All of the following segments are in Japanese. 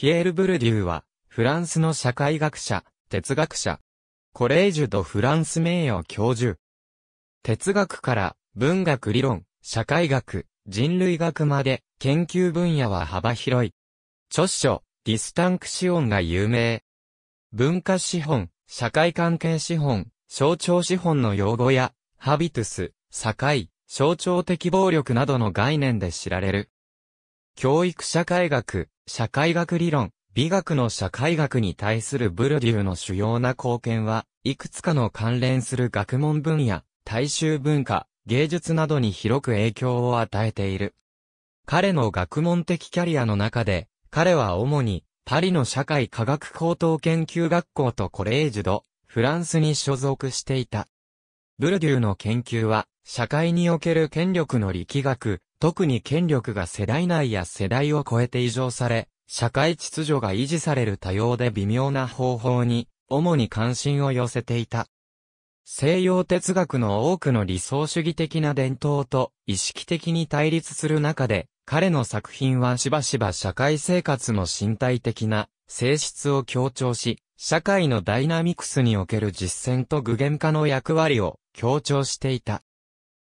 ピエール・ブルデューは、フランスの社会学者、哲学者、コレージュ・ド・フランス名誉教授。哲学から文学理論、社会学、人類学まで研究分野は幅広い。著書、ディスタンクシオンが有名。文化資本、社会関係資本、象徴資本の用語や、ハビトゥス、会、象徴的暴力などの概念で知られる。教育社会学、社会学理論、美学の社会学に対するブルデューの主要な貢献は、いくつかの関連する学問分野、大衆文化、芸術などに広く影響を与えている。彼の学問的キャリアの中で、彼は主に、パリの社会科学高等研究学校とコレージュド、フランスに所属していた。ブルデューの研究は、社会における権力の力学、特に権力が世代内や世代を超えて異常され、社会秩序が維持される多様で微妙な方法に、主に関心を寄せていた。西洋哲学の多くの理想主義的な伝統と意識的に対立する中で、彼の作品はしばしば社会生活の身体的な性質を強調し、社会のダイナミクスにおける実践と具現化の役割を強調していた。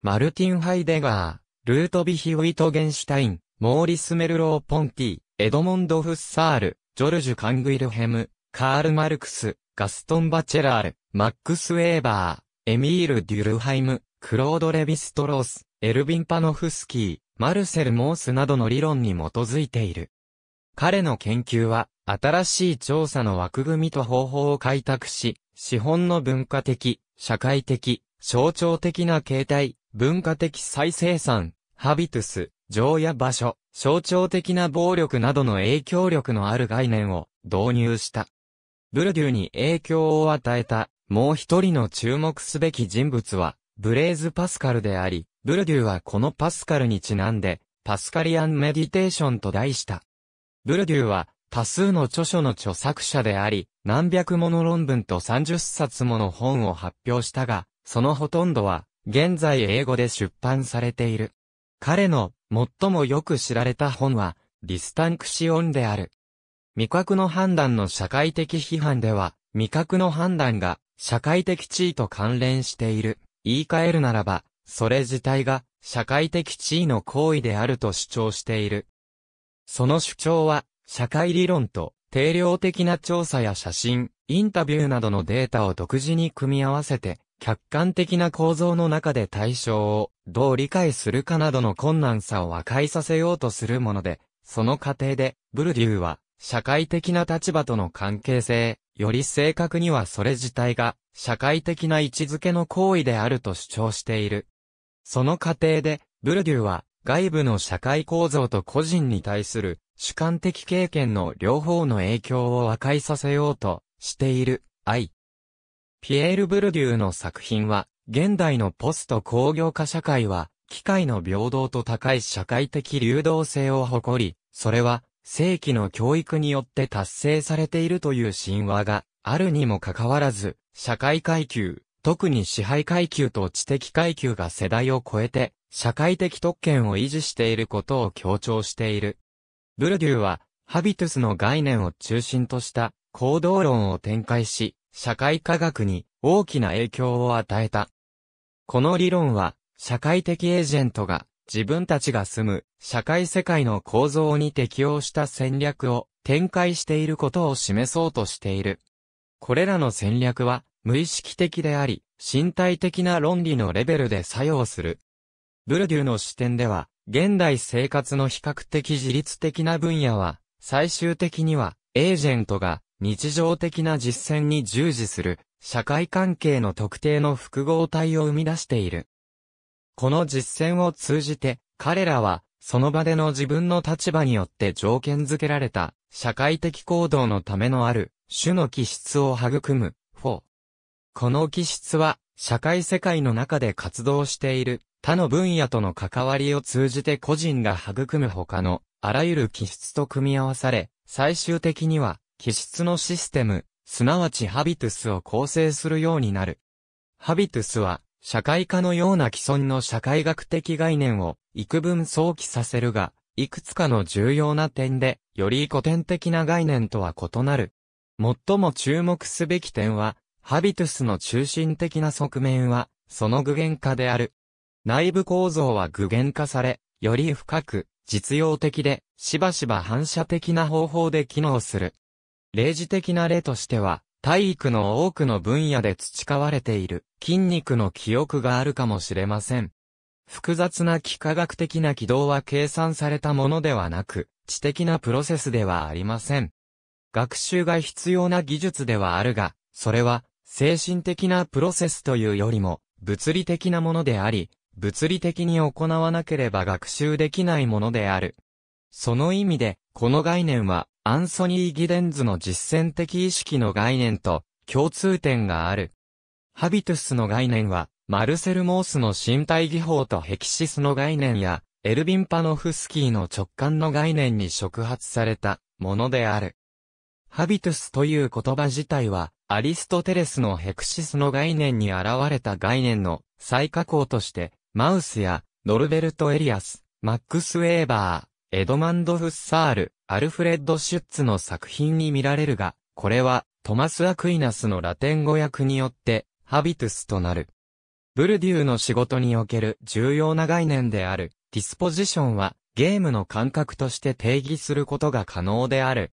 マルティン・ハイデガー、ルートビヒ・ウィトゲンシュタイン、モーリス・メルロー・ポンティ、エドモンド・フッサール、ジョルジュ・カングイルヘム、カール・マルクス、ガストン・バチェラール、マックス・ウェーバー、エミール・デュルハイム、クロード・レヴィストロース、エルヴィン・パノフスキー、マルセル・モースなどの理論に基づいている。彼の研究は、新しい調査の枠組みと方法を開拓し、資本の文化的、社会的、象徴的な形態、文化的再生産、ハビトゥス、情や場所、象徴的な暴力などの影響力のある概念を導入した。ブルデューに影響を与えた、もう一人の注目すべき人物は、ブレーズ・パスカルであり、ブルデューはこのパスカルにちなんで、パスカリアン・メディテーションと題した。ブルデューは、多数の著書の著作者であり、何百もの論文と30冊もの本を発表したが、そのほとんどは、現在英語で出版されている。彼の最もよく知られた本は、ディスタンクシオンである。味覚の判断の社会的批判では、味覚の判断が社会的地位と関連している。言い換えるならば、それ自体が社会的地位の行為であると主張している。その主張は、社会理論と定量的な調査や写真、インタビューなどのデータを独自に組み合わせて、客観的な構造の中で対象をどう理解するかなどの困難さを和解させようとするもので、その過程で、ブルデューは、社会的な立場との関係性、より正確にはそれ自体が、社会的な位置づけの行為であると主張している。その過程で、ブルデューは、外部の社会構造と個人に対する主観的経験の両方の影響を和解させようとしている愛、ピエール・ブルデューの作品は、現代のポスト工業化社会は、機械の平等と高い社会的流動性を誇り、それは、正規の教育によって達成されているという神話があるにもかかわらず、社会階級、特に支配階級と知的階級が世代を超えて、社会的特権を維持していることを強調している。ブルデューは、ハビトゥスの概念を中心とした行動論を展開し、社会科学に大きな影響を与えた。この理論は、社会的エージェントが自分たちが住む社会世界の構造に適応した戦略を展開していることを示そうとしている。これらの戦略は無意識的であり、身体的な論理のレベルで作用する。ブルデューの視点では、現代生活の比較的自律的な分野は、最終的には、エージェントが日常的な実践に従事する、社会関係の特定の複合体を生み出している。この実践を通じて、彼らは、その場での自分の立場によって条件付けられた、社会的行動のためのある、種の気質を育む、4。この気質は、社会世界の中で活動している、他の分野との関わりを通じて個人が育む他の、あらゆる気質と組み合わされ、最終的には、気質のシステム、すなわちハビトゥスを構成するようになる。ハビトゥスは、社会科のような既存の社会学的概念を幾分想起させるが、いくつかの重要な点で、より古典的な概念とは異なる。最も注目すべき点は、ハビトゥスの中心的な側面は、その具現化である。内部構造は具現化され、より深く、実用的で、しばしば反射的な方法で機能する。例示的な例としては、体育の多くの分野で培われている筋肉の記憶があるかもしれません。複雑な幾何学的な軌道は計算されたものではなく、知的なプロセスではありません。学習が必要な技術ではあるが、それは精神的なプロセスというよりも物理的なものであり、物理的に行わなければ学習できないものである。その意味で、この概念はアンソニー・ギデンズの実践的意識の概念と共通点がある。ハビトゥスの概念は、マルセル・モースの身体技法とヘキシスの概念や、エルビン・パノフスキーの直感の概念に触発されたものである。ハビトゥスという言葉自体は、アリストテレスのヘクシスの概念に現れた概念の再加工として、マウスやノルベルト・エリアス、マックス・ウェーバー、エドマンド・フッサール、アルフレッド・シュッツの作品に見られるが、これはトマス・アクイナスのラテン語訳によってハビトゥスとなる。ブルデューの仕事における重要な概念であるディスポジションはゲームの感覚として定義することが可能である。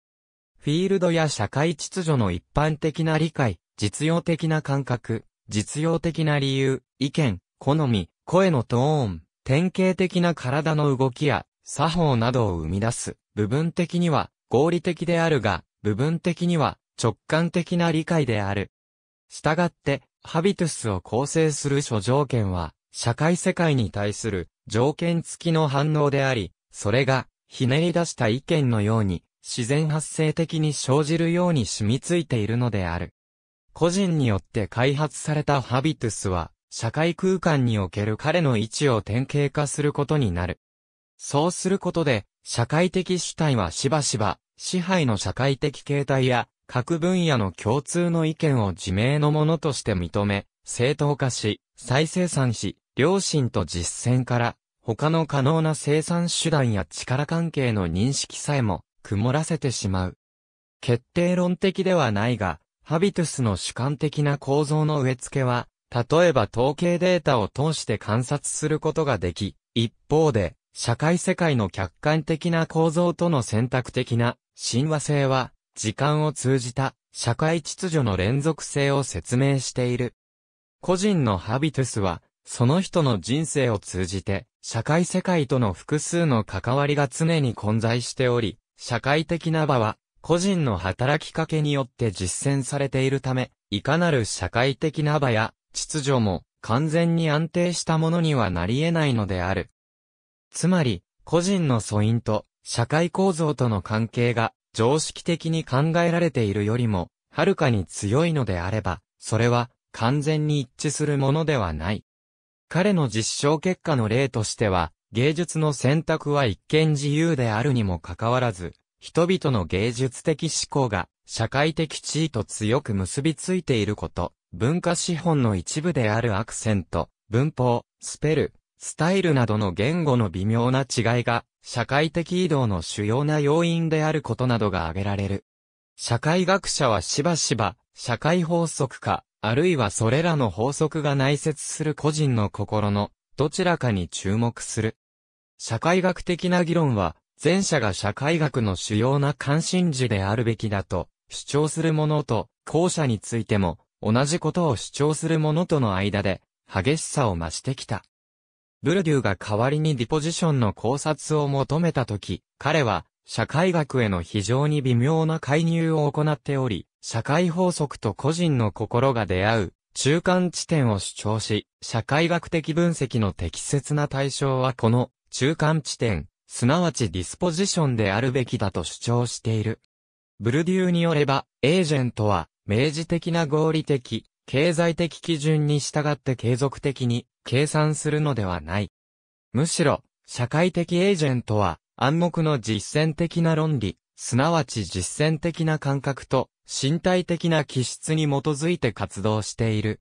フィールドや社会秩序の一般的な理解、実用的な感覚、実用的な理由、意見、好み、声のトーン、典型的な体の動きや作法などを生み出す。部分的には合理的であるが、部分的には直感的な理解である。したがって、ハビトゥスを構成する諸条件は、社会世界に対する条件付きの反応であり、それが、ひねり出した意見のように、自然発生的に生じるように染みついているのである。個人によって開発されたハビトゥスは、社会空間における彼の位置を典型化することになる。そうすることで、社会的主体はしばしば、支配の社会的形態や、各分野の共通の意見を自明のものとして認め、正当化し、再生産し、良心と実践から、他の可能な生産手段や力関係の認識さえも、曇らせてしまう。決定論的ではないが、ハビトゥスの主観的な構造の植え付けは、例えば統計データを通して観察することができ、一方で、社会世界の客観的な構造との選択的な親和性は、時間を通じた社会秩序の連続性を説明している。個人のハビトゥスは、その人の人生を通じて、社会世界との複数の関わりが常に混在しており、社会的な場は、個人の働きかけによって実践されているため、いかなる社会的な場や秩序も完全に安定したものにはなり得ないのである。つまり、個人の素因と社会構造との関係が常識的に考えられているよりも、はるかに強いのであれば、それは完全に一致するものではない。彼の実証結果の例としては、芸術の選択は一見自由であるにもかかわらず、人々の芸術的思考が社会的地位と強く結びついていること、文化資本の一部であるアクセント、文法、スペル、スタイルなどの言語の微妙な違いが、社会的移動の主要な要因であることなどが挙げられる。社会学者はしばしば、社会法則か、あるいはそれらの法則が内説する個人の心の、どちらかに注目する。社会学的な議論は、前者が社会学の主要な関心事であるべきだと主張するものと、後者についても同じことを主張するものとの間で激しさを増してきた。ブルデューが代わりにディポジションの考察を求めたとき、彼は、社会学への非常に微妙な介入を行っており、社会法則と個人の心が出会う、中間地点を主張し、社会学的分析の適切な対象はこの中間地点、すなわちディスポジションであるべきだと主張している。ブルデューによれば、エージェントは、明示的な合理的、経済的基準に従って継続的に計算するのではない。むしろ、社会的エージェントは、暗黙の実践的な論理、すなわち実践的な感覚と身体的な気質に基づいて活動している。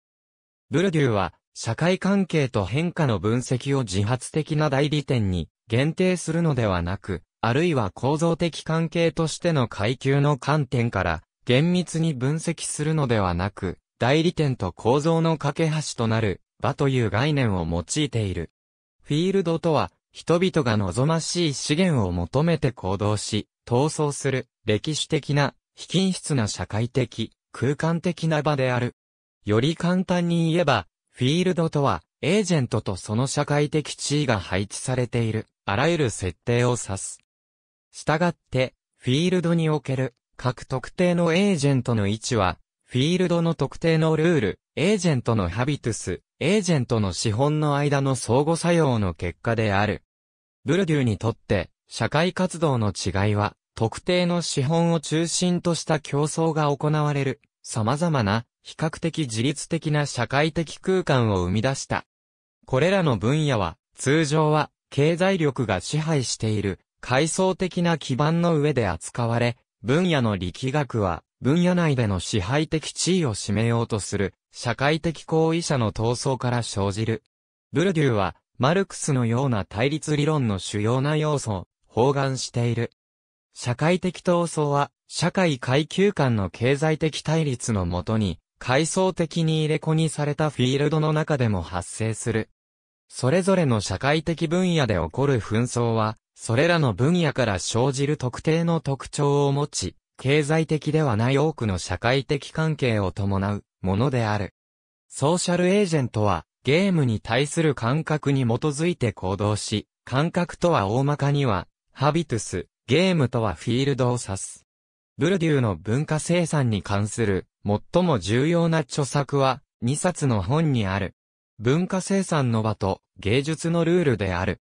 ブルデューは、社会関係と変化の分析を自発的な代理点に限定するのではなく、あるいは構造的関係としての階級の観点から厳密に分析するのではなく、代理点と構造の架け橋となる場という概念を用いている。フィールドとは、人々が望ましい資源を求めて行動し、闘争する、歴史的な、非均質な社会的、空間的な場である。より簡単に言えば、フィールドとは、エージェントとその社会的地位が配置されている、あらゆる設定を指す。したがって、フィールドにおける、各特定のエージェントの位置は、フィールドの特定のルール、エージェントのハビトゥス、エージェントの資本の間の相互作用の結果である。ブルデューにとって、社会活動の違いは、特定の資本を中心とした競争が行われる、様々な、比較的自律的な社会的空間を生み出した。これらの分野は、通常は、経済力が支配している、階層的な基盤の上で扱われ、分野の力学は、分野内での支配的地位を占めようとする、社会的行為者の闘争から生じる。ブルデューは、マルクスのような対立理論の主要な要素を、包含している。社会的闘争は、社会階級間の経済的対立のもとに、階層的に入れ子にされたフィールドの中でも発生する。それぞれの社会的分野で起こる紛争は、それらの分野から生じる特定の特徴を持ち、経済的ではない多くの社会的関係を伴うものである。ソーシャルエージェントは、ゲームに対する感覚に基づいて行動し、感覚とは大まかには、ハビトゥス、ゲームとはフィールドを指す。ブルデューの文化生産に関する最も重要な著作は2冊の本にある。文化生産の場と芸術のルールである。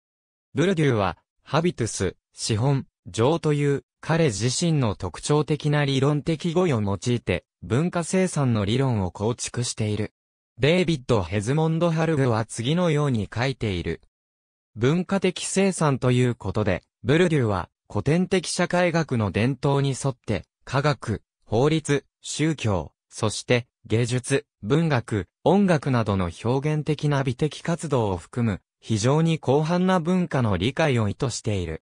ブルデューはハビトゥス、資本、情という、彼自身の特徴的な理論的語彙を用いて、文化生産の理論を構築している。デイビッド・ヘズモンド・ハルグは次のように書いている。文化的生産ということで、ブルデューは古典的社会学の伝統に沿って、科学、法律、宗教、そして芸術、文学、音楽などの表現的な美的活動を含む非常に広範な文化の理解を意図している。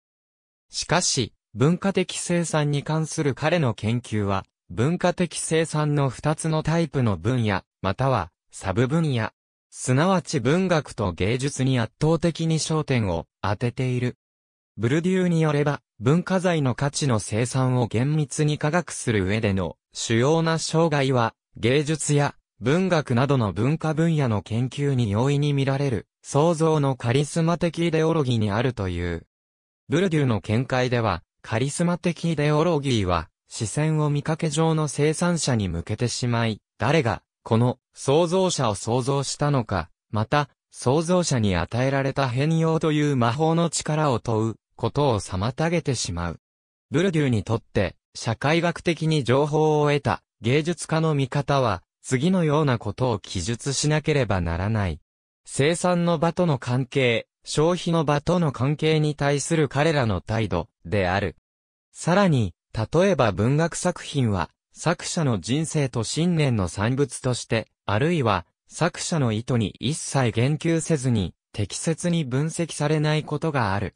しかし、文化的生産に関する彼の研究は、文化的生産の二つのタイプの分野、または、サブ分野、すなわち文学と芸術に圧倒的に焦点を当てている。ブルデューによれば、文化財の価値の生産を厳密に科学する上での主要な障害は、芸術や文学などの文化分野の研究に容易に見られる創造のカリスマ的イデオロギーにあるという。ブルデューの見解では、カリスマ的イデオロギーは、視線を見かけ上の生産者に向けてしまい、誰が、この、創造者を創造したのか、また、創造者に与えられた変容という魔法の力を問う、ことを妨げてしまう。ブルデューにとって、社会学的に情報を得た、芸術家の見方は、次のようなことを記述しなければならない。生産の場との関係、消費の場との関係に対する彼らの態度である。さらに、例えば文学作品は、作者の人生と信念の産物として、あるいは、作者の意図に一切言及せずに、適切に分析されないことがある。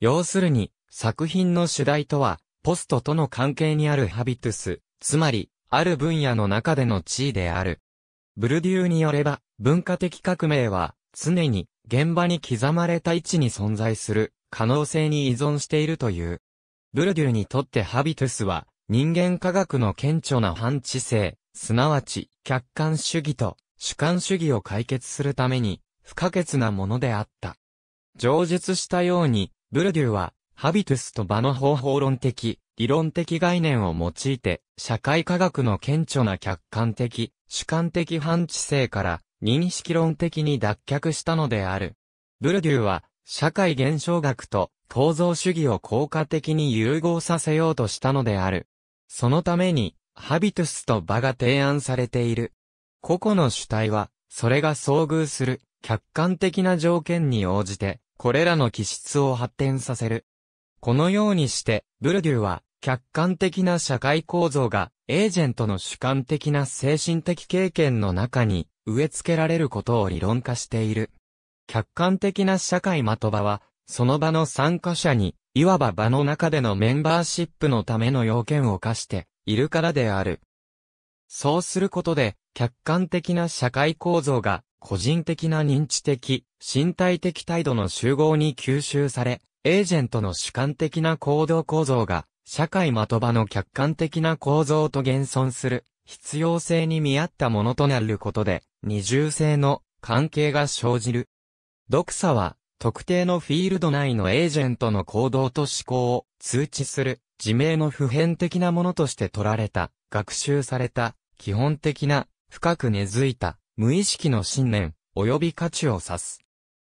要するに、作品の主題とは、ポストとの関係にあるハビトゥス、つまり、ある分野の中での地位である。ブルデューによれば、文化的革命は、常に、現場に刻まれた位置に存在する、可能性に依存しているという。ブルデューにとってハビトゥスは、人間科学の顕著な反知性、すなわち、客観主義と主観主義を解決するために、不可欠なものであった。上述したように、ブルデューは、ハビトゥスと場の方法論的、理論的概念を用いて、社会科学の顕著な客観的、主観的反知性から認識論的に脱却したのである。ブルデューは、社会現象学と構造主義を効果的に融合させようとしたのである。そのために、ハビトゥスと場が提案されている。個々の主体は、それが遭遇する客観的な条件に応じて、これらの気質を発展させる。このようにして、ブルデューは、客観的な社会構造が、エージェントの主観的な精神的経験の中に植え付けられることを理論化している。客観的な社会的場は、その場の参加者に、いわば場の中でのメンバーシップのための要件を課しているからである。そうすることで、客観的な社会構造が、個人的な認知的、身体的態度の集合に吸収され、エージェントの主観的な行動構造が、社会的場の客観的な構造と現存する必要性に見合ったものとなることで、二重性の関係が生じる。読者は、特定のフィールド内のエージェントの行動と思考を通知する、自明の普遍的なものとして取られた、学習された、基本的な、深く根付いた、無意識の信念、及び価値を指す。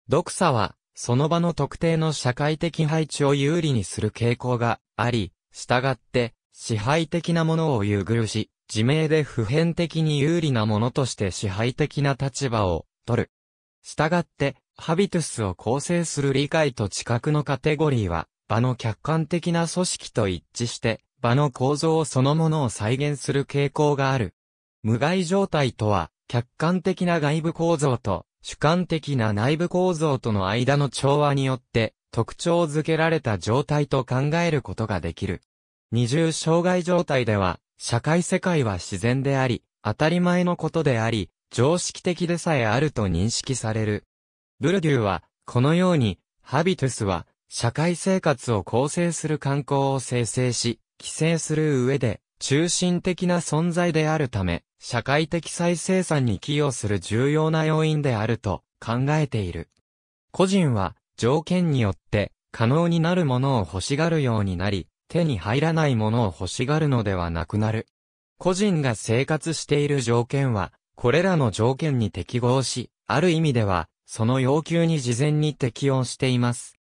読者は、その場の特定の社会的配置を有利にする傾向があり、従って、支配的なものを優遇し、自明で普遍的に有利なものとして支配的な立場を取る。従って、ハビトゥスを構成する理解と知覚のカテゴリーは、場の客観的な組織と一致して、場の構造そのものを再現する傾向がある。無害状態とは、客観的な外部構造と主観的な内部構造との間の調和によって、特徴づけられた状態と考えることができる。二重障害状態では、社会世界は自然であり、当たり前のことであり、常識的でさえあると認識される。ブルデューは、このように、ハビトゥスは、社会生活を構成する観光を生成し、規制する上で、中心的な存在であるため、社会的再生産に寄与する重要な要因であると考えている。個人は条件によって可能になるものを欲しがるようになり、手に入らないものを欲しがるのではなくなる。個人が生活している条件は、これらの条件に適合し、ある意味では、その要求に事前に適応しています。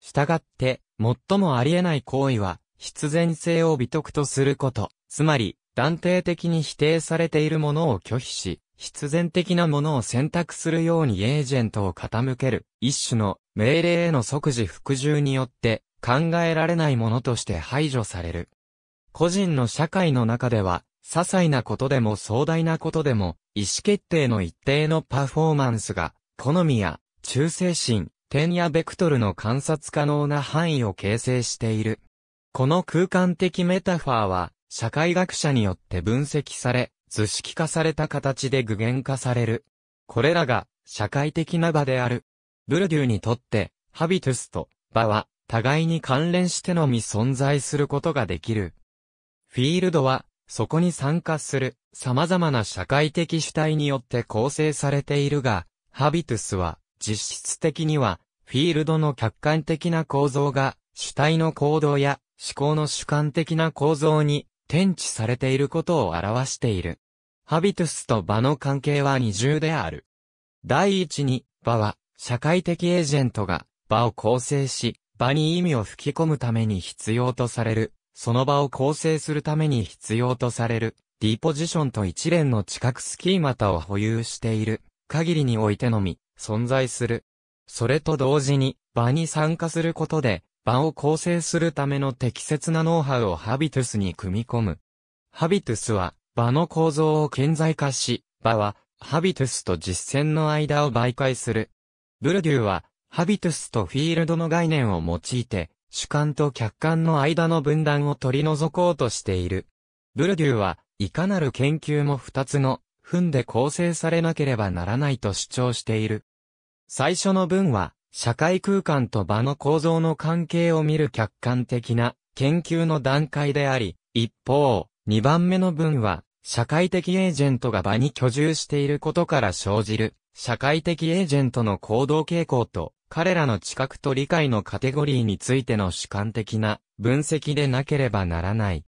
したがって、最もあり得ない行為は、必然性を美徳とすること、つまり、断定的に否定されているものを拒否し、必然的なものを選択するようにエージェントを傾ける、一種の命令への即時服従によって考えられないものとして排除される。個人の社会の中では、些細なことでも壮大なことでも、意思決定の一定のパフォーマンスが、好みや、忠誠心、点やベクトルの観察可能な範囲を形成している。この空間的メタファーは、社会学者によって分析され、図式化された形で具現化される。これらが社会的な場である。ブルデューにとって、ハビトゥスと場は互いに関連してのみ存在することができる。フィールドは、そこに参加する様々な社会的主体によって構成されているが、ハビトゥスは実質的にはフィールドの客観的な構造が主体の行動や思考の主観的な構造に天地されていることを表している。ハビトゥスと場の関係は二重である。第一に、場は、社会的エージェントが、場を構成し、場に意味を吹き込むために必要とされる、その場を構成するために必要とされる、ディポジションと一連の知覚スキーマタを保有している、限りにおいてのみ、存在する。それと同時に、場に参加することで、場を構成するための適切なノウハウをハビトゥスに組み込む。ハビトゥスは、場の構造を顕在化し、場は、ハビトゥスと実践の間を媒介する。ブルデューは、ハビトゥスとフィールドの概念を用いて、主観と客観の間の分断を取り除こうとしている。ブルデューは、いかなる研究も二つの、分で構成されなければならないと主張している。最初の文は、社会空間と場の構造の関係を見る客観的な研究の段階であり、一方、二番目の文は、社会的エージェントが場に居住していることから生じる、社会的エージェントの行動傾向と、彼らの知覚と理解のカテゴリーについての主観的な分析でなければならない。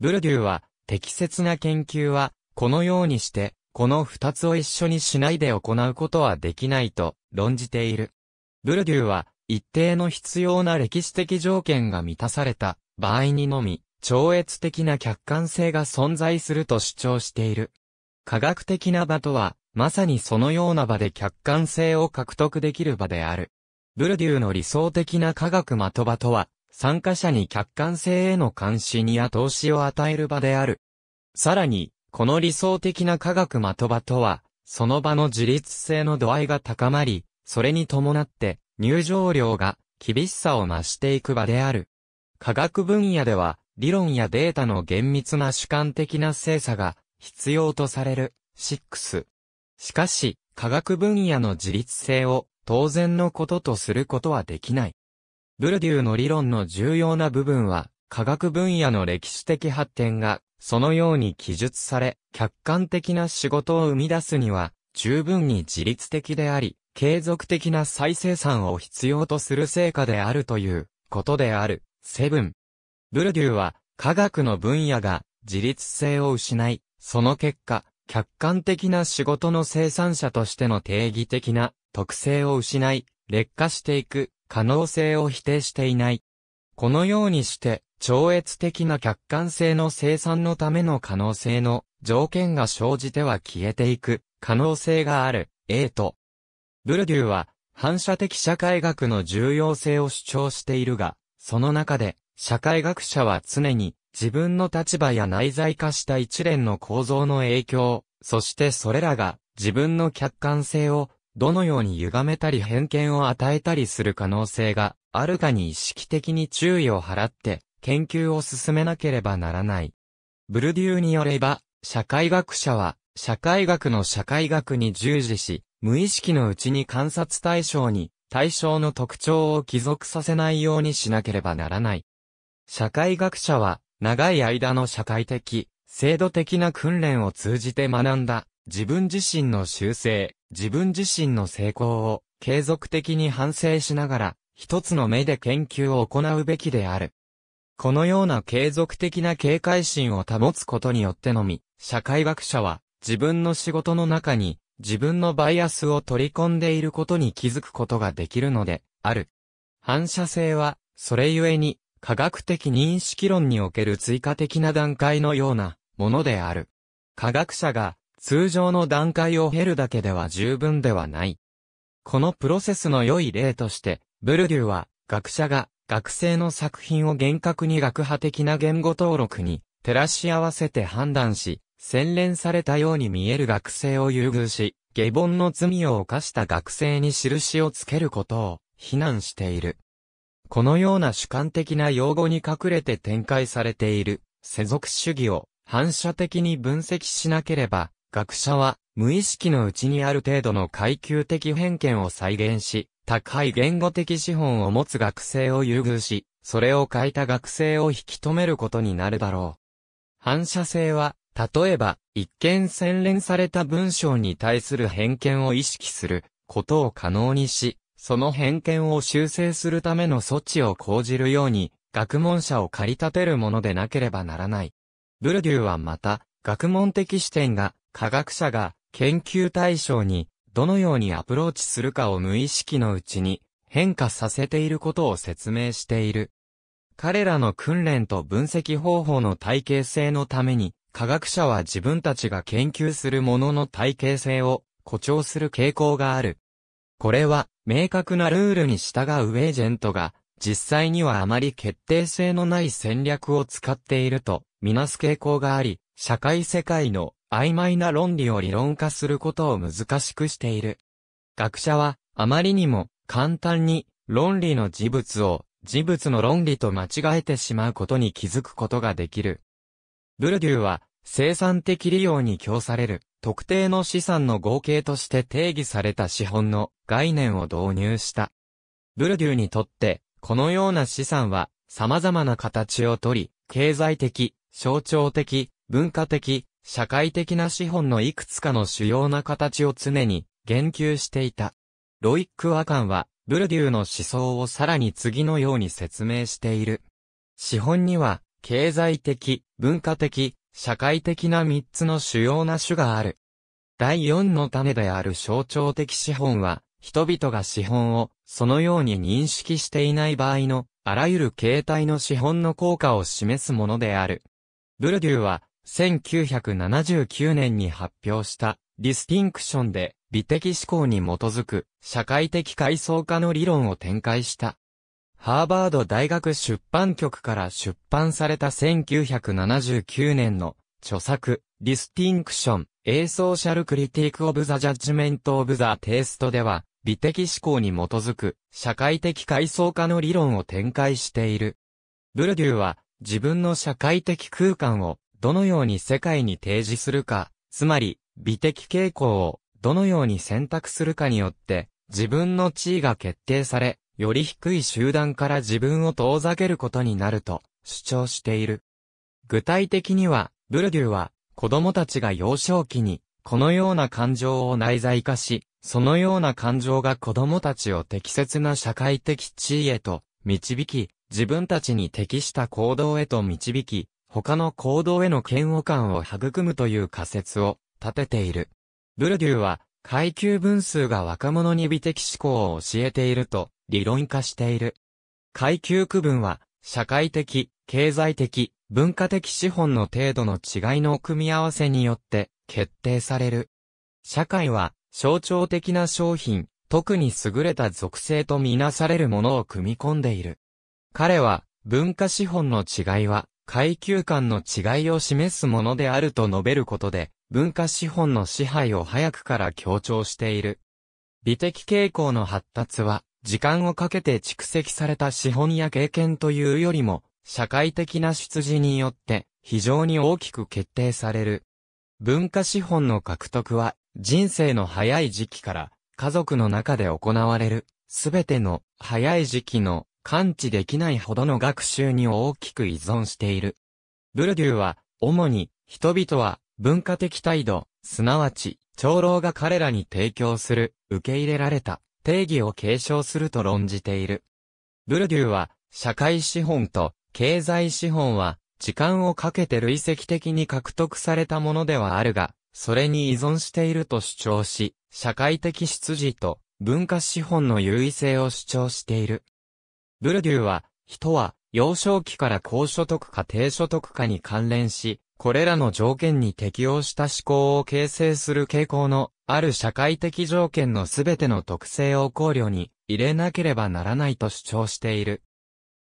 ブルデューは、適切な研究は、このようにして、この二つを一緒にしないで行うことはできないと論じている。ブルデューは、一定の必要な歴史的条件が満たされた場合にのみ、超越的な客観性が存在すると主張している。科学的な場とは、まさにそのような場で客観性を獲得できる場である。ブルデューの理想的な科学的場とは、参加者に客観性への関心や投資を与える場である。さらに、この理想的な科学的場とは、その場の自律性の度合いが高まり、それに伴って入場料が厳しさを増していく場である。科学分野では理論やデータの厳密な主観的な精査が必要とされる6。しかし、科学分野の自律性を当然のこととすることはできない。ブルデューの理論の重要な部分は、科学分野の歴史的発展が、そのように記述され、客観的な仕事を生み出すには、十分に自律的であり、継続的な再生産を必要とする成果であるということである。セブン。ブルデューは、科学の分野が自律性を失い、その結果、客観的な仕事の生産者としての定義的な特性を失い、劣化していく可能性を否定していない。このようにして、超越的な客観性の生産のための可能性の条件が生じては消えていく可能性がある。A とブルデューは反射的社会学の重要性を主張しているが、その中で社会学者は常に自分の立場や内在化した一連の構造の影響、そしてそれらが自分の客観性をどのように歪めたり偏見を与えたりする可能性があるかに意識的に注意を払って研究を進めなければならない。ブルデューによれば、社会学者は社会学の社会学に従事し、無意識のうちに観察対象に対象の特徴を帰属させないようにしなければならない。社会学者は、長い間の社会的、制度的な訓練を通じて学んだ、自分自身の修正、自分自身の成功を継続的に反省しながら、一つの目で研究を行うべきである。このような継続的な警戒心を保つことによってのみ、社会学者は自分の仕事の中に自分のバイアスを取り込んでいることに気づくことができるので、ある。反射性は、それゆえに、科学的認識論における追加的な段階のような、ものである。科学者が、通常の段階を経るだけでは十分ではない。このプロセスの良い例として、ブルデューは、学者が、学生の作品を厳格に学派的な言語登録に照らし合わせて判断し、洗練されたように見える学生を優遇し、下凡の罪を犯した学生に印をつけることを非難している。このような主観的な用語に隠れて展開されている世俗主義を反射的に分析しなければ、学者は無意識のうちにある程度の階級的偏見を再現し、高い言語的資本を持つ学生を優遇し、それを書いた学生を引き止めることになるだろう。反射性は例えば、一見洗練された文章に対する偏見を意識することを可能にし、その偏見を修正するための措置を講じるように、学問者を駆り立てるものでなければならない。ブルデューはまた、学問的視点が、科学者が研究対象に、どのようにアプローチするかを無意識のうちに変化させていることを説明している。彼らの訓練と分析方法の体系性のために、科学者は自分たちが研究するものの体系性を誇張する傾向がある。これは、明確なルールに従うエージェントが、実際にはあまり決定性のない戦略を使っていると、みなす傾向があり、社会世界の曖昧な論理を理論化することを難しくしている。学者は、あまりにも、簡単に、論理の事物を、事物の論理と間違えてしまうことに気づくことができる。ブルデューは生産的利用に供される特定の資産の合計として定義された資本の概念を導入した。ブルデューにとってこのような資産は様々な形をとり、経済的、象徴的、文化的、社会的な資本のいくつかの主要な形を常に言及していた。ロイック・アカンは、ブルデューの思想をさらに次のように説明している。資本には、経済的、文化的、社会的な三つの主要な種がある。第四の種である象徴的資本は、人々が資本をそのように認識していない場合の、あらゆる形態の資本の効果を示すものである。ブルデューは、1979年に発表した、ディスティンクションで、美的思考に基づく、社会的階層化の理論を展開した。ハーバード大学出版局から出版された1979年の著作、ディスティンクション、A Social Critique of the Judgment of the Taste では、美的思考に基づく社会的階層化の理論を展開している。ブルデューは自分の社会的空間をどのように世界に提示するか、つまり美的傾向をどのように選択するかによって自分の地位が決定され、より低い集団から自分を遠ざけることになると主張している。具体的には、ブルデューは、子供たちが幼少期に、このような感情を内在化し、そのような感情が子供たちを適切な社会的地位へと導き、自分たちに適した行動へと導き、他の行動への嫌悪感を育むという仮説を立てている。ブルデューは階級分数が若者に美的思考を教えていると理論化している。階級区分は、社会的、経済的、文化的資本の程度の違いの組み合わせによって決定される。社会は象徴的な商品、特に優れた属性とみなされるものを組み込んでいる。彼は文化資本の違いは階級間の違いを示すものであると述べることで文化資本の支配を早くから強調している。美的傾向の発達は時間をかけて蓄積された資本や経験というよりも、社会的な出自によって非常に大きく決定される。文化資本の獲得は人生の早い時期から家族の中で行われるすべての早い時期の感知できないほどの学習に大きく依存している。ブルデューは主に人々は文化的態度、すなわち長老が彼らに提供する受け入れられた定義を継承すると論じている。ブルデューは、社会資本と経済資本は、時間をかけて累積的に獲得されたものではあるが、それに依存していると主張し、社会的出自と文化資本の優位性を主張している。ブルデューは、人は幼少期から高所得か低所得かに関連し、これらの条件に適応した思考を形成する傾向のある社会的条件のすべての特性を考慮に入れなければならないと主張している。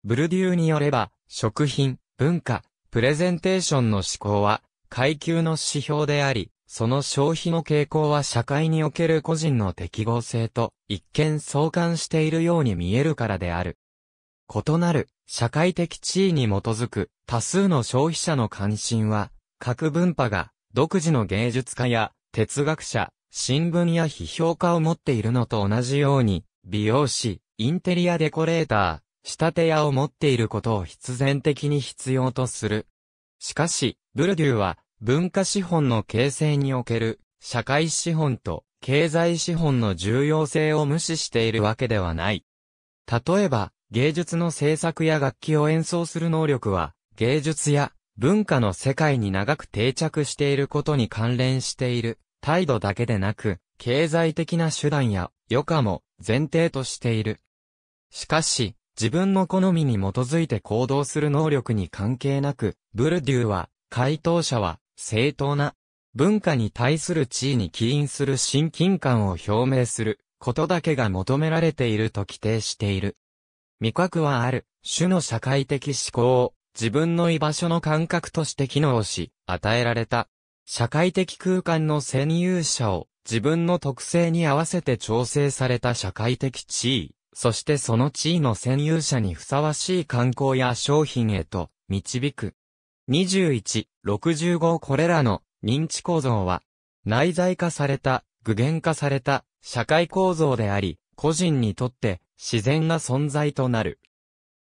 ブルデューによれば、食品、文化、プレゼンテーションの思考は階級の指標であり、その消費の傾向は社会における個人の適合性と一見相関しているように見えるからである。異なる社会的地位に基づく多数の消費者の関心は、各分派が独自の芸術家や哲学者、新聞や批評家を持っているのと同じように、美容師、インテリアデコレーター、仕立て屋を持っていることを必然的に必要とする。しかし、ブルデューは、文化資本の形成における、社会資本と経済資本の重要性を無視しているわけではない。例えば、芸術の制作や楽器を演奏する能力は、芸術や文化の世界に長く定着していることに関連している。態度だけでなく、経済的な手段や余暇も前提としている。しかし、自分の好みに基づいて行動する能力に関係なく、ブルデューは、回答者は、正当な、文化に対する地位に起因する親近感を表明する、ことだけが求められていると規定している。味覚はある、種の社会的思考を、自分の居場所の感覚として機能し、与えられた社会的空間の占有者を自分の特性に合わせて調整された社会的地位、そしてその地位の占有者にふさわしい観光や商品へと導く。21、65これらの認知構造は内在化された、具現化された社会構造であり、個人にとって自然な存在となる。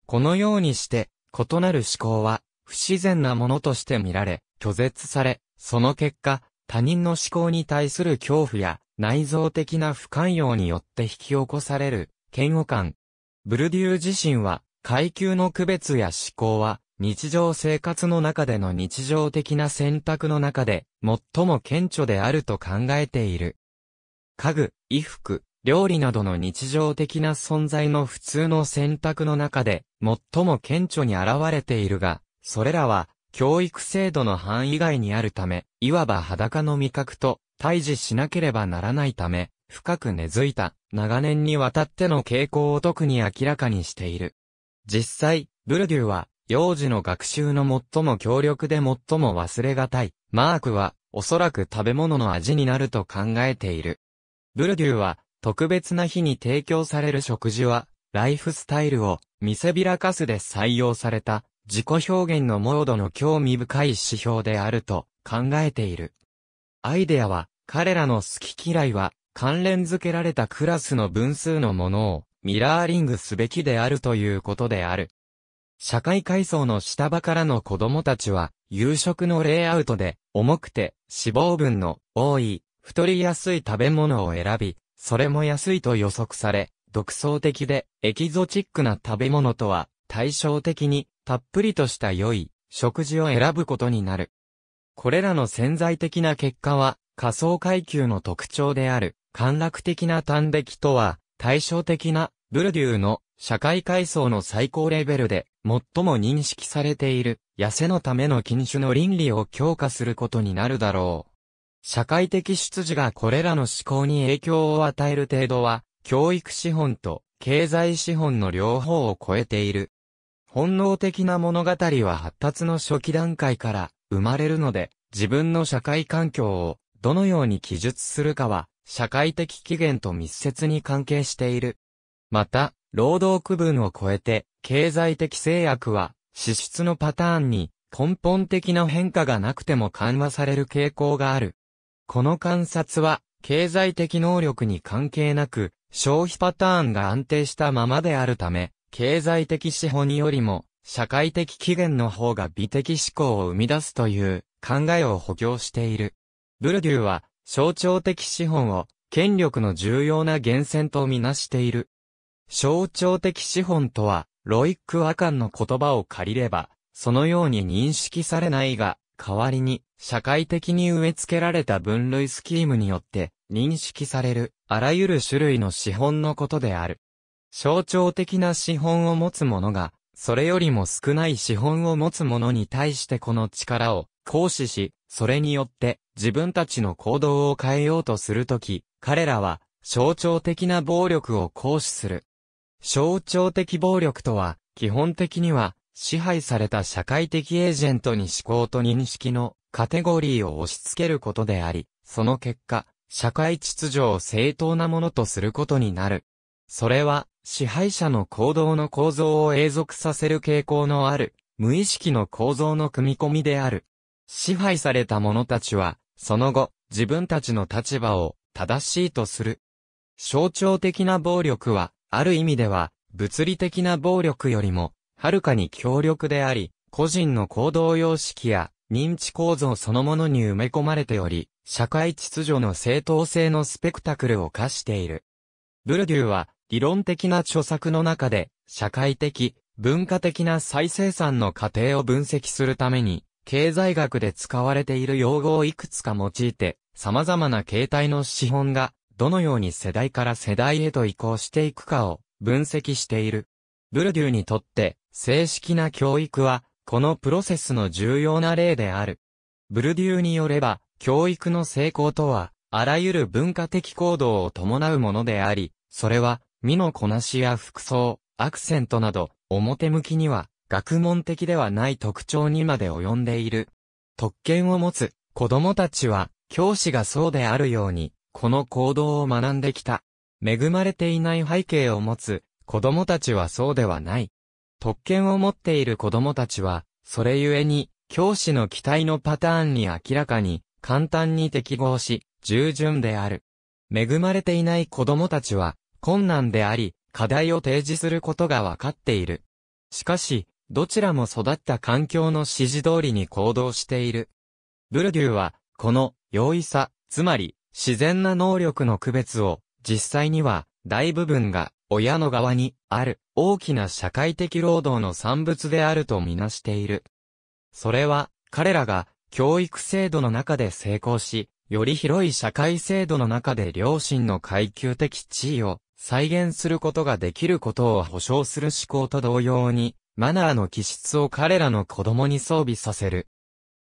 このようにして異なる思考は不自然なものとして見られ、拒絶され、その結果、他人の思考に対する恐怖や内臓的な不寛容によって引き起こされる嫌悪感。ブルデュー自身は階級の区別や思考は日常生活の中での日常的な選択の中で最も顕著であると考えている。家具、衣服、料理などの日常的な存在の普通の選択の中で最も顕著に現れているが、それらは教育制度の範囲外にあるため、いわば裸の味覚と対峙しなければならないため、深く根付いた、長年にわたっての傾向を特に明らかにしている。実際、ブルデューは、幼児の学習の最も強力で最も忘れがたい、マークは、おそらく食べ物の味になると考えている。ブルデューは、特別な日に提供される食事は、ライフスタイルを見せびらかすで採用された自己表現のモードの興味深い指標であると考えている。アイデアは、彼らの好き嫌いは、関連付けられたクラスの分数のものをミラーリングすべきであるということである。社会階層の下場からの子供たちは、夕食のレイアウトで、重くて、脂肪分の多い、太りやすい食べ物を選び、それも安いと予測され、独創的で、エキゾチックな食べ物とは、対照的に、たっぷりとした良い食事を選ぶことになる。これらの潜在的な結果は、仮想階級の特徴である、陥落的な端的とは、対照的な、ブルデューの社会階層の最高レベルで、最も認識されている、痩せのための禁酒の倫理を強化することになるだろう。社会的出自がこれらの思考に影響を与える程度は、教育資本と経済資本の両方を超えている。本能的な物語は発達の初期段階から生まれるので、自分の社会環境をどのように記述するかは、社会的起源と密接に関係している。また、労働区分を超えて、経済的制約は、支出のパターンに根本的な変化がなくても緩和される傾向がある。この観察は、経済的能力に関係なく、消費パターンが安定したままであるため、経済的資本よりも、社会的起源の方が美的思考を生み出すという考えを補強している。ブルデューは、象徴的資本を、権力の重要な源泉とみなしている。象徴的資本とは、ロイックアカンの言葉を借りれば、そのように認識されないが、代わりに、社会的に植え付けられた分類スキームによって、認識される、あらゆる種類の資本のことである。象徴的な資本を持つ者が、それよりも少ない資本を持つ者に対してこの力を行使し、それによって自分たちの行動を変えようとするとき、彼らは象徴的な暴力を行使する。象徴的暴力とは、基本的には支配された社会的エージェントに思考と認識のカテゴリーを押し付けることであり、その結果、社会秩序を正当なものとすることになる。それは、支配者の行動の構造を永続させる傾向のある、無意識の構造の組み込みである。支配された者たちは、その後、自分たちの立場を正しいとする。象徴的な暴力は、ある意味では、物理的な暴力よりも、はるかに強力であり、個人の行動様式や認知構造そのものに埋め込まれており、社会秩序の正当性のスペクタクルを課している。ブルデューは、理論的な著作の中で、社会的、文化的な再生産の過程を分析するために、経済学で使われている用語をいくつか用いて、様々な形態の資本が、どのように世代から世代へと移行していくかを分析している。ブルデューにとって、正式な教育は、このプロセスの重要な例である。ブルデューによれば、教育の成功とは、あらゆる文化的行動を伴うものであり、それは、身のこなしや服装、アクセントなど、表向きには、学問的ではない特徴にまで及んでいる。特権を持つ、子供たちは、教師がそうであるように、この行動を学んできた。恵まれていない背景を持つ、子供たちはそうではない。特権を持っている子供たちは、それゆえに、教師の期待のパターンに明らかに、簡単に適合し、従順である。恵まれていない子供たちは、困難であり、課題を提示することがわかっている。しかし、どちらも育った環境の指示通りに行動している。ブルデューは、この容易さ、つまり自然な能力の区別を、実際には大部分が親の側にある大きな社会的労働の産物であるとみなしている。それは彼らが教育制度の中で成功し、より広い社会制度の中で両親の階級的地位を再現することができることを保証する思考と同様に、マナーの気質を彼らの子供に装備させる。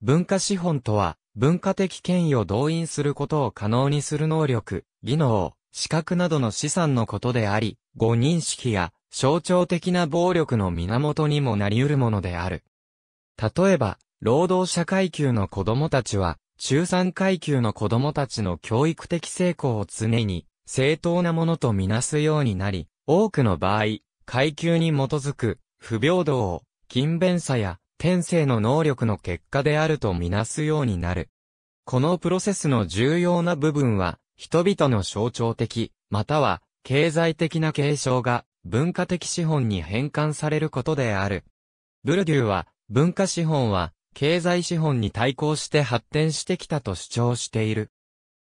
文化資本とは、文化的権威を動員することを可能にする能力、技能、資格などの資産のことであり、誤認識や象徴的な暴力の源にもなり得るものである。例えば、労働者階級の子供たちは、中産階級の子供たちの教育的成功を常に正当なものとみなすようになり、多くの場合、階級に基づく不平等を勤勉さや天性の能力の結果であるとみなすようになる。このプロセスの重要な部分は、人々の象徴的、または経済的な継承が文化的資本に変換されることである。ブルデューは、文化資本は経済資本に対抗して発展してきたと主張している。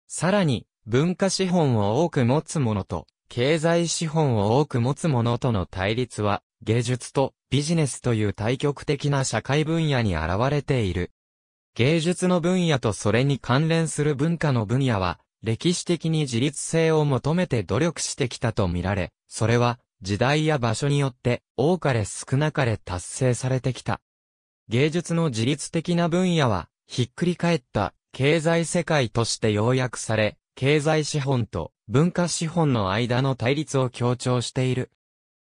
さらに、文化資本を多く持つ者と、経済資本を多く持つ者との対立は、芸術とビジネスという対極的な社会分野に現れている。芸術の分野とそれに関連する文化の分野は、歴史的に自立性を求めて努力してきたとみられ、それは時代や場所によって多かれ少なかれ達成されてきた。芸術の自律的な分野は、ひっくり返った経済世界として要約され、経済資本と文化資本の間の対立を強調している。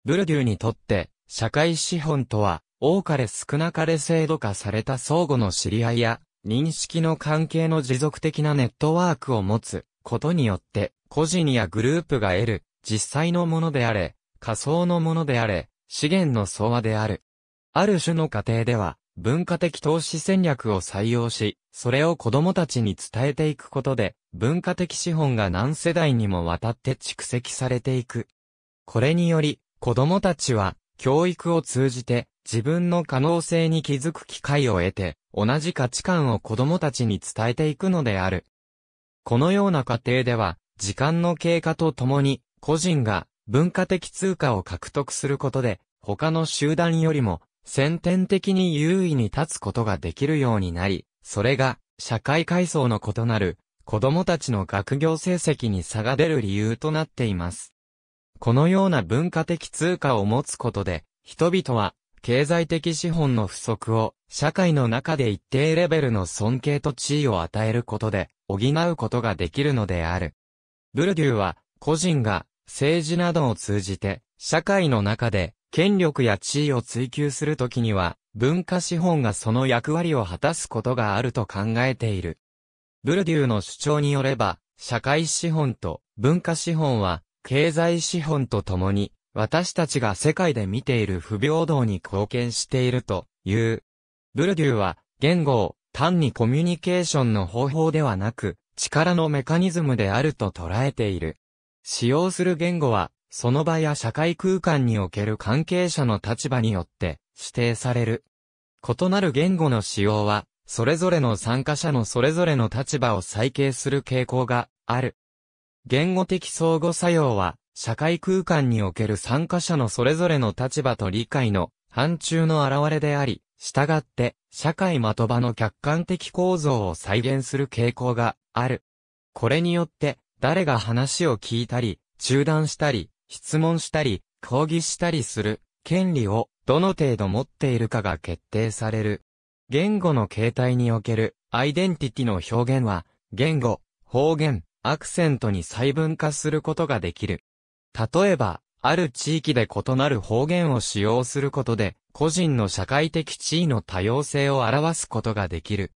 ブルデューにとって、社会資本とは、多かれ少なかれ制度化された相互の知り合いや、認識の関係の持続的なネットワークを持つことによって、個人やグループが得る、実際のものであれ、仮想のものであれ、資源の総和である。ある種の過程では、文化的投資戦略を採用し、それを子供たちに伝えていくことで、文化的資本が何世代にもわたって蓄積されていく。これにより、子供たちは、教育を通じて、自分の可能性に気づく機会を得て、同じ価値観を子供たちに伝えていくのである。このような過程では、時間の経過とともに、個人が文化的通貨を獲得することで、他の集団よりも先天的に優位に立つことができるようになり、それが社会階層の異なる子供たちの学業成績に差が出る理由となっています。このような文化的通貨を持つことで、人々は経済的資本の不足を社会の中で一定レベルの尊敬と地位を与えることで補うことができるのである。ブルデューは個人が政治などを通じて社会の中で権力や地位を追求するときには、文化資本がその役割を果たすことがあると考えている。ブルデューの主張によれば、社会資本と文化資本は、経済資本とともに、私たちが世界で見ている不平等に貢献しているという。ブルデューは、言語を単にコミュニケーションの方法ではなく、力のメカニズムであると捉えている。使用する言語は、その場や社会空間における関係者の立場によって指定される。異なる言語の使用は、それぞれの参加者のそれぞれの立場を再形する傾向がある。言語的相互作用は、社会空間における参加者のそれぞれの立場と理解の範疇の現れであり、従って、社会的場の客観的構造を再現する傾向がある。これによって、誰が話を聞いたり、中断したり、質問したり、抗議したりする権利をどの程度持っているかが決定される。言語の形態におけるアイデンティティの表現は、言語、方言、アクセントに細分化することができる。例えば、ある地域で異なる方言を使用することで、個人の社会的地位の多様性を表すことができる。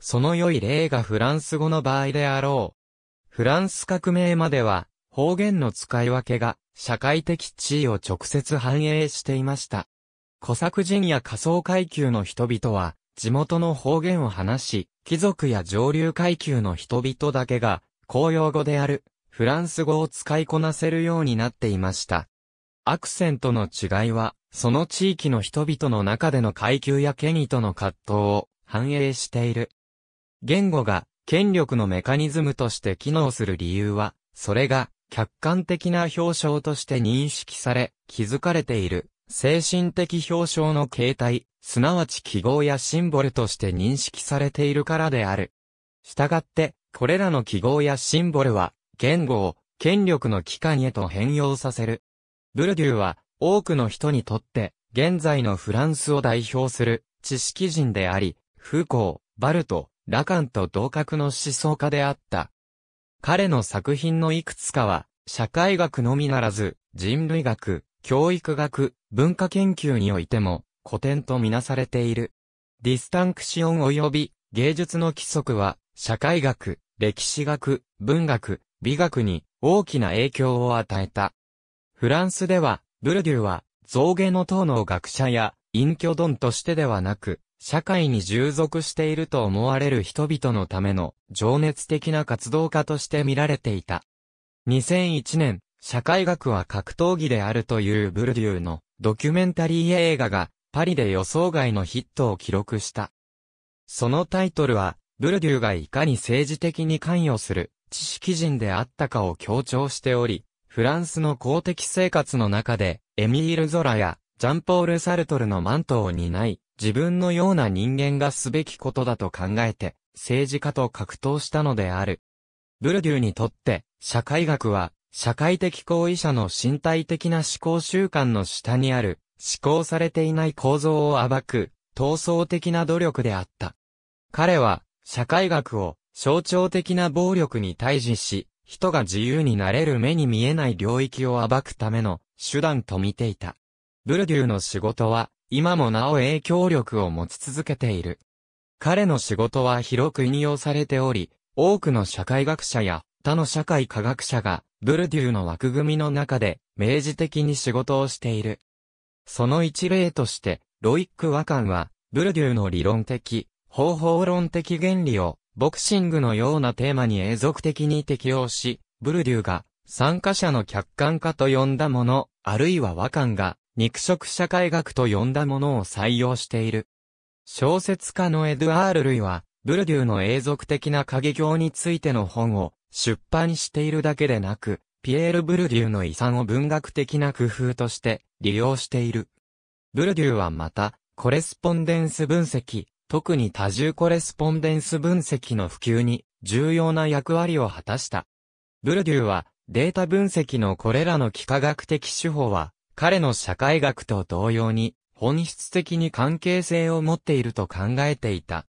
その良い例がフランス語の場合であろう。フランス革命までは、方言の使い分けが社会的地位を直接反映していました。古作人や仮想階級の人々は地元の方言を話し、貴族や上流階級の人々だけが公用語であるフランス語を使いこなせるようになっていました。アクセントの違いは、その地域の人々の中での階級や権威との葛藤を反映している。言語が権力のメカニズムとして機能する理由は、それが客観的な表彰として認識され、気づかれている、精神的表彰の形態、すなわち記号やシンボルとして認識されているからである。したがって、これらの記号やシンボルは、言語を、権力の機関へと変容させる。ブルデューは、多くの人にとって、現在のフランスを代表する、知識人であり、フーコー、バルト、ラカンと同格の思想家であった。彼の作品のいくつかは、社会学のみならず、人類学、教育学、文化研究においても、古典とみなされている。ディスタンクシオン及び、芸術の規則は、社会学、歴史学、文学、美学に大きな影響を与えた。フランスでは、ブルデューは、象牙の塔の学者や、隠居ドンとしてではなく、社会に従属していると思われる人々のための情熱的な活動家として見られていた。2001年、社会学は格闘技であるというブルデューのドキュメンタリー映画がパリで予想外のヒットを記録した。そのタイトルは、ブルデューがいかに政治的に関与する知識人であったかを強調しており、フランスの公的生活の中で、エミール・ゾラやジャンポール・サルトルのマントを担い、自分のような人間がすべきことだと考えて、政治家と格闘したのである。ブルデューにとって、社会学は、社会的行為者の身体的な思考習慣の下にある、思考されていない構造を暴く、闘争的な努力であった。彼は、社会学を、象徴的な暴力に対峙し、人が自由になれる目に見えない領域を暴くための手段と見ていた。ブルデューの仕事は、今もなお影響力を持ち続けている。彼の仕事は広く引用されており、多くの社会学者や他の社会科学者が、ブルデューの枠組みの中で、明示的に仕事をしている。その一例として、ロイック和漢は、ブルデューの理論的、方法論的原理を、ボクシングのようなテーマに永続的に適用し、ブルデューが、参加者の客観化と呼んだもの、あるいは和漢が、肉食社会学と呼んだものを採用している。小説家のエドアール・ルイは、ブルデューの永続的な影響についての本を出版しているだけでなく、ピエール・ブルデューの遺産を文学的な工夫として利用している。ブルデューはまた、コレスポンデンス分析、特に多重コレスポンデンス分析の普及に重要な役割を果たした。ブルデューは、データ分析のこれらの幾何学的手法は、彼の社会学と同様に、本質的に関係性を持っていると考えていた。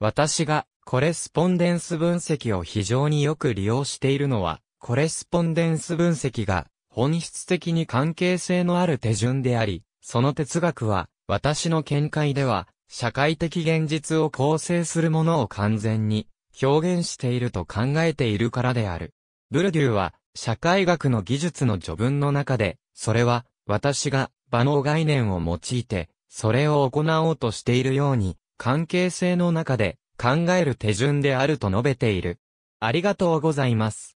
私が、コレスポンデンス分析を非常によく利用しているのは、コレスポンデンス分析が、本質的に関係性のある手順であり、その哲学は、私の見解では、社会的現実を構成するものを完全に表現していると考えているからである。ブルデューは、社会学の技術の序文の中で、それは、私が、場の概念を用いて、それを行おうとしているように、関係性の中で、考える手順であると述べている。ありがとうございます。